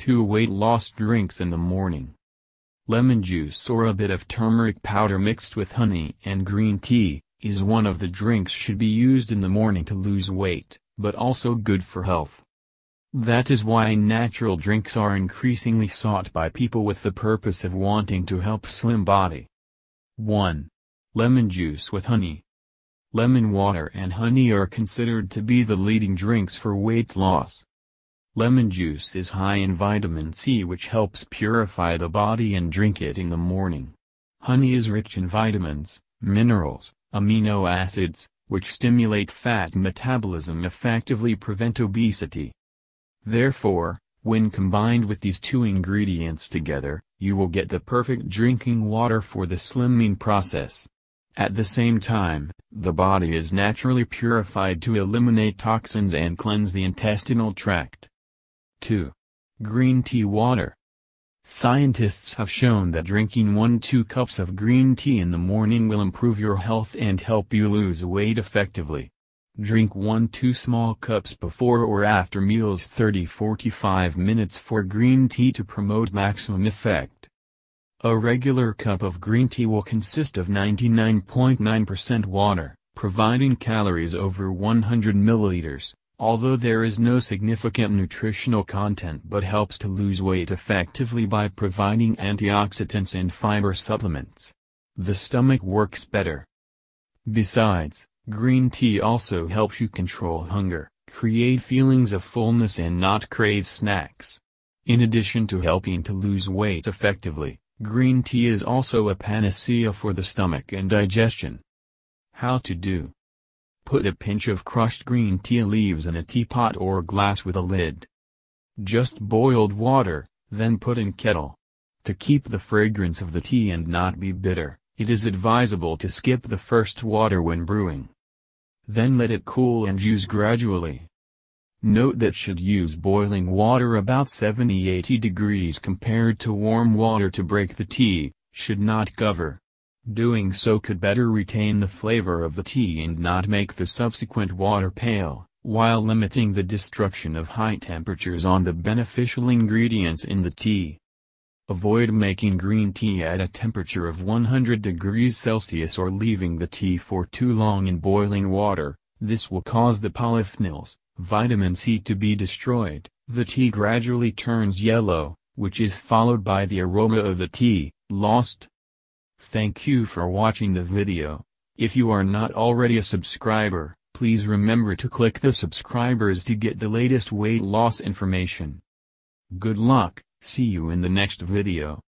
2 weight loss drinks in the morning. Lemon juice or a bit of turmeric powder mixed with honey and green tea, is one of the drinks should be used in the morning to lose weight, but also good for health. That is why natural drinks are increasingly sought by people with the purpose of wanting to help slim body. 1. Lemon juice with honey. Lemon water and honey are considered to be the leading drinks for weight loss. Lemon juice is high in vitamin C which helps purify the body and drink it in the morning. Honey is rich in vitamins, minerals, amino acids, which stimulate fat metabolism effectively prevent obesity. Therefore, when combined with these two ingredients together, you will get the perfect drinking water for the slimming process. At the same time, the body is naturally purified to eliminate toxins and cleanse the intestinal tract. 2. Green tea water. Scientists have shown that drinking 1-2 cups of green tea in the morning will improve your health and help you lose weight effectively. Drink 1-2 small cups before or after meals 30-45 minutes for green tea to promote maximum effect. A regular cup of green tea will consist of 99.9% water, providing calories over 100 milliliters although there is no significant nutritional content but helps to lose weight effectively by providing antioxidants and fiber supplements. The stomach works better. Besides, green tea also helps you control hunger, create feelings of fullness and not crave snacks. In addition to helping to lose weight effectively, green tea is also a panacea for the stomach and digestion. How to do Put a pinch of crushed green tea leaves in a teapot or glass with a lid. Just boiled water, then put in kettle. To keep the fragrance of the tea and not be bitter, it is advisable to skip the first water when brewing. Then let it cool and use gradually. Note that should use boiling water about 70-80 degrees compared to warm water to break the tea, should not cover. Doing so could better retain the flavor of the tea and not make the subsequent water pale, while limiting the destruction of high temperatures on the beneficial ingredients in the tea. Avoid making green tea at a temperature of 100 degrees Celsius or leaving the tea for too long in boiling water, this will cause the polyphenols, vitamin C to be destroyed, the tea gradually turns yellow, which is followed by the aroma of the tea, lost. Thank you for watching the video. If you are not already a subscriber, please remember to click the subscribers to get the latest weight loss information. Good luck, see you in the next video.